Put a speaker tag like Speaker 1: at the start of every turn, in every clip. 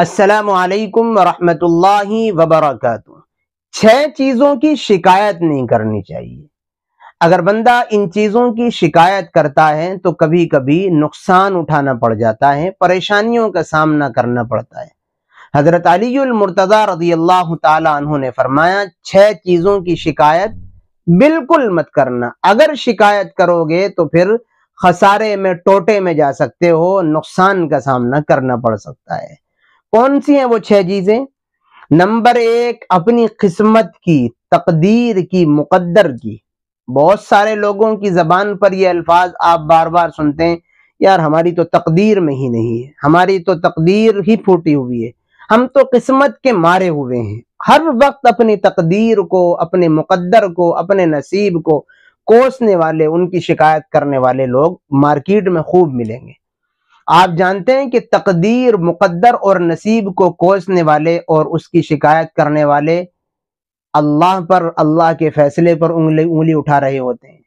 Speaker 1: असलकम वरहमल वबरक छह चीज़ों की शिकायत नहीं करनी चाहिए अगर बंदा इन चीज़ों की शिकायत करता है तो कभी कभी नुकसान उठाना पड़ जाता है परेशानियों का सामना करना पड़ता है हज़रत अलीमरतज़ा रजी अल्लाह तु ने फरमाया छह चीज़ों की शिकायत बिल्कुल मत करना अगर शिकायत करोगे तो फिर खसारे में टोटे में जा सकते हो नुकसान का सामना करना पड़ सकता है कौन सी हैं वो छह चीजें नंबर एक अपनी किस्मत की तकदीर की मुकद्दर की बहुत सारे लोगों की जबान पर ये अल्फाज आप बार बार सुनते हैं यार हमारी तो तकदीर में ही नहीं है हमारी तो तकदीर ही फूटी हुई है हम तो किस्मत के मारे हुए हैं हर वक्त अपनी तकदीर को अपने मुकद्दर को अपने नसीब को कोसने वाले उनकी शिकायत करने वाले लोग मार्केट में खूब मिलेंगे आप जानते हैं कि तकदीर मुकद्दर और नसीब को कोसने वाले और उसकी शिकायत करने वाले अल्लाह पर अल्लाह के फैसले पर उंगली उंगली उठा रहे होते हैं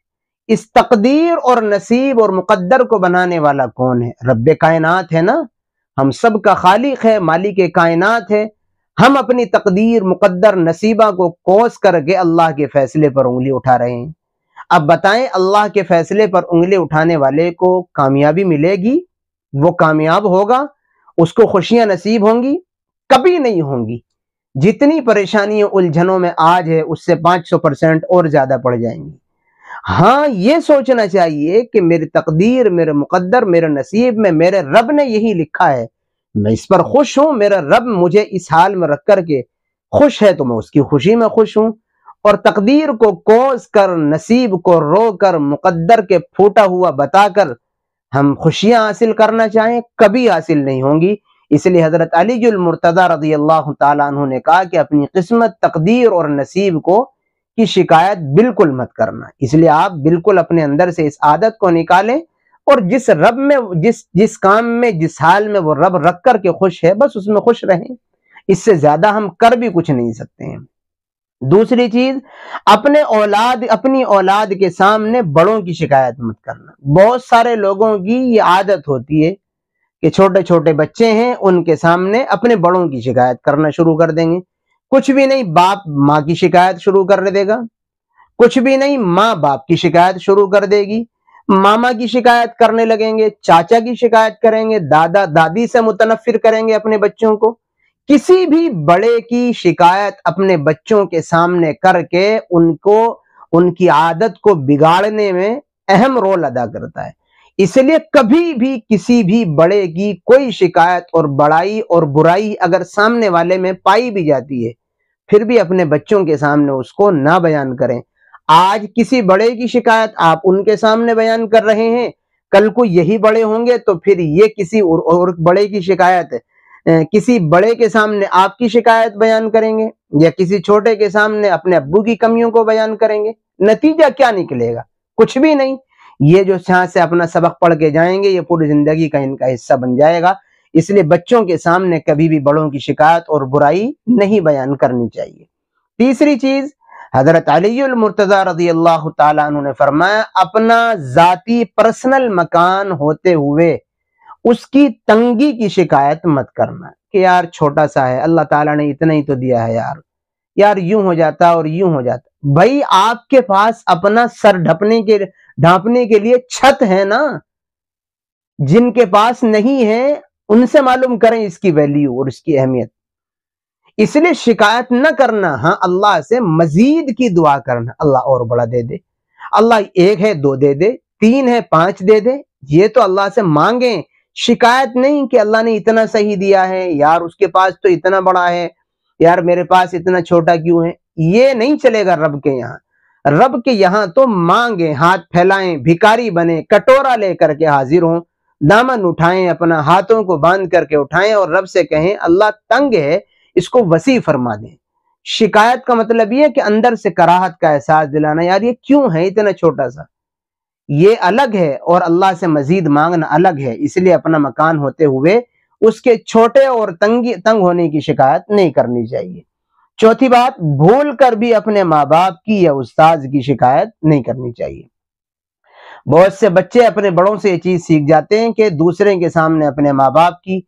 Speaker 1: इस तकदीर और नसीब और मुकद्दर को बनाने वाला कौन है रब कायनात है ना हम सब का खालिक है मालिक कायनात है हम अपनी तकदीर मुकद्दर नसीबा को कोस करके अल्लाह के फैसले पर उंगली उठा रहे हैं अब बताएं अल्लाह के फैसले पर उंगली उठाने वाले को कामयाबी मिलेगी वो कामयाब होगा उसको खुशियां नसीब होंगी कभी नहीं होंगी जितनी परेशानी उलझनों में आज है उससे 500 परसेंट और ज़्यादा पड़ जाएंगी हाँ ये सोचना चाहिए कि मेरी तकदीर मेरे मुकद्दर मेरे नसीब में मेरे रब ने यही लिखा है मैं इस पर खुश हूं मेरा रब मुझे इस हाल में रख करके खुश है तो मैं उसकी खुशी में खुश हूं और तकदीर को कोस कर नसीब को रो कर मुकद्दर के फूटा हुआ बताकर हम खुशियां हासिल करना चाहें कभी हासिल नहीं होंगी इसलिए हजरत अली जुलमरतदा रजी अल्लाह तु ने कहा कि अपनी किस्मत तकदीर और नसीब को की शिकायत बिल्कुल मत करना इसलिए आप बिल्कुल अपने अंदर से इस आदत को निकालें और जिस रब में जिस जिस काम में जिस हाल में वो रब रख कर के खुश है बस उसमें खुश रहें इससे ज्यादा हम कर भी कुछ नहीं सकते हैं दूसरी चीज अपने औलाद अपनी औलाद के सामने बड़ों की शिकायत मत करना बहुत सारे लोगों की ये आदत होती है कि छोटे छोटे बच्चे हैं उनके सामने अपने बड़ों की शिकायत करना शुरू कर देंगे कुछ भी नहीं बाप माँ की शिकायत शुरू कर देगा कुछ भी नहीं माँ बाप की शिकायत शुरू कर देगी मामा की शिकायत करने लगेंगे चाचा की शिकायत करेंगे दादा दादी से मुतनफिर करेंगे अपने बच्चों को किसी भी बड़े की शिकायत अपने बच्चों के सामने करके उनको उनकी आदत को बिगाड़ने में अहम रोल अदा करता है इसलिए कभी भी किसी भी बड़े की कोई शिकायत और बड़ाई और बुराई अगर सामने वाले में पाई भी जाती है फिर भी अपने बच्चों के सामने उसको ना बयान करें आज किसी बड़े की शिकायत आप उनके सामने बयान कर रहे हैं कल को यही बड़े होंगे तो फिर ये किसी और, और बड़े की शिकायत किसी बड़े के सामने आपकी शिकायत बयान करेंगे या किसी छोटे के सामने अपने अबू की कमियों को बयान करेंगे नतीजा क्या निकलेगा कुछ भी नहीं ये जो यहां से अपना सबक पढ़ के जाएंगे ये पूरी जिंदगी का इनका हिस्सा बन जाएगा इसलिए बच्चों के सामने कभी भी बड़ों की शिकायत और बुराई नहीं बयान करनी चाहिए तीसरी चीज हजरत अलीजा रजी अल्लाह तु ने फरमाया अपना जाती पर्सनल मकान होते हुए उसकी तंगी की शिकायत मत करना कि यार छोटा सा है अल्लाह ताला ने इतना ही तो दिया है यार यार यूं हो जाता और यूं हो जाता भाई आपके पास अपना सर ढपने के ढांपने के लिए छत है ना जिनके पास नहीं है उनसे मालूम करें इसकी वैल्यू और इसकी अहमियत इसलिए शिकायत न करना हाँ अल्लाह से मजीद की दुआ करना अल्लाह और बड़ा दे दे अल्लाह एक है दो दे दे तीन है पांच दे दे ये तो अल्लाह से मांगे शिकायत नहीं कि अल्लाह ने इतना सही दिया है यार उसके पास तो इतना बड़ा है यार मेरे पास इतना छोटा क्यों है ये नहीं चलेगा रब के यहाँ रब के यहाँ तो मांगे हाथ फैलाएं भिकारी बने कटोरा लेकर के हाजिर हों दामन उठाएं अपना हाथों को बांध करके उठाएं और रब से कहें अल्लाह तंग है इसको वसी फरमा दें शिकायत का मतलब ये है कि अंदर से कराहत का एहसास दिलाना यार ये क्यों है इतना छोटा सा ये अलग है और अल्लाह से मजीद मांगना अलग है इसलिए अपना मकान होते हुए उसके छोटे और तंगी तंग होने की शिकायत नहीं करनी चाहिए चौथी बात भूल कर भी अपने माँ बाप की या उस्ताद की शिकायत नहीं करनी चाहिए बहुत से बच्चे अपने बड़ों से ये चीज़ सीख जाते हैं कि दूसरे के सामने अपने माँ बाप की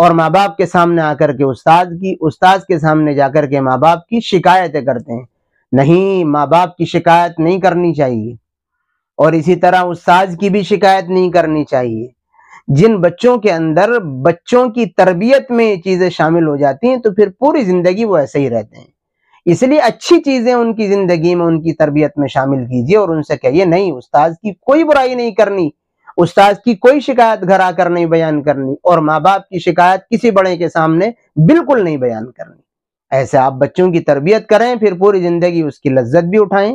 Speaker 1: और माँ बाप के सामने आकर के उस्ताद की उस्ताद के सामने जाकर के माँ बाप की शिकायतें करते हैं नहीं माँ बाप की शिकायत नहीं करनी चाहिए और इसी तरह उस्ताद की भी शिकायत नहीं करनी चाहिए जिन बच्चों के अंदर बच्चों की तरबियत में ये चीज़ें शामिल हो जाती हैं तो फिर पूरी ज़िंदगी वो ऐसे ही रहते हैं इसलिए अच्छी चीज़ें उनकी ज़िंदगी में उनकी तरबियत में शामिल कीजिए और उनसे कहिए नहीं उस्ताद की कोई बुराई नहीं करनी उस्ताद की कोई शिकायत घर आकर नहीं बयान करनी और माँ बाप की शिकायत किसी बड़े के सामने बिल्कुल नहीं बयान करनी ऐसे आप बच्चों की तरबियत करें फिर पूरी ज़िंदगी उसकी लज्जत भी उठाएं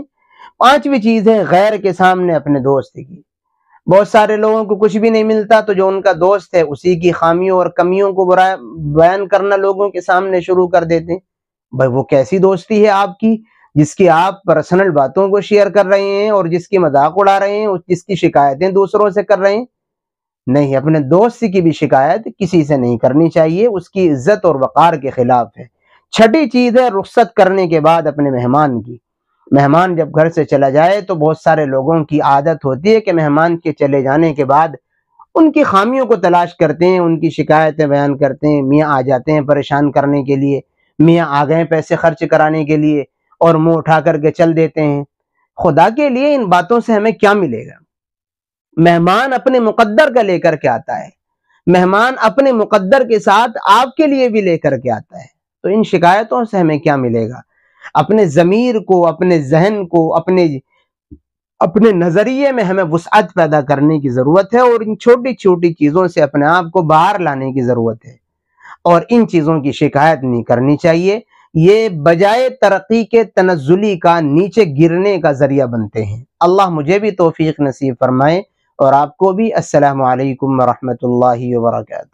Speaker 1: पांचवी चीज है गैर के सामने अपने दोस्त की बहुत सारे लोगों को कुछ भी नहीं मिलता तो जो उनका दोस्त है उसी की खामियों और कमियों को बुरा बयान करना लोगों के सामने शुरू कर देते हैं भाई वो कैसी दोस्ती है आपकी जिसकी आप पर्सनल बातों को शेयर कर रहे हैं और जिसकी मजाक उड़ा रहे हैं जिसकी शिकायतें दूसरों से कर रहे हैं नहीं अपने दोस्त की भी शिकायत किसी से नहीं करनी चाहिए उसकी इज्जत और वक़ार के खिलाफ है छठी चीज़ है रुख्सत करने के बाद अपने मेहमान की मेहमान जब घर से चला जाए तो बहुत सारे लोगों की आदत होती है कि मेहमान के चले जाने के बाद उनकी खामियों को तलाश करते हैं उनकी शिकायतें बयान करते हैं मियाँ आ जाते हैं परेशान करने के लिए मियाँ आ गए पैसे खर्च कराने के लिए और मुंह उठा करके चल देते हैं खुदा के लिए इन बातों से हमें क्या मिलेगा मेहमान अपने मुकद्दर का लेकर के आता है मेहमान अपने मुकद्दर के साथ आपके लिए भी लेकर के आता है तो इन शिकायतों से हमें क्या मिलेगा अपने ज़मीर को अपने जहन को अपने अपने नज़रिए में हमें वसअत पैदा करने की ज़रूरत है और इन छोटी छोटी चीज़ों से अपने आप को बाहर लाने की ज़रूरत है और इन चीज़ों की शिकायत नहीं करनी चाहिए ये बजाय तरक्की के तनजुली का नीचे गिरने का ज़रिया बनते हैं अल्लाह मुझे भी तोफीक नसीब फरमाए और आपको भी वरहमत वरहमल वरक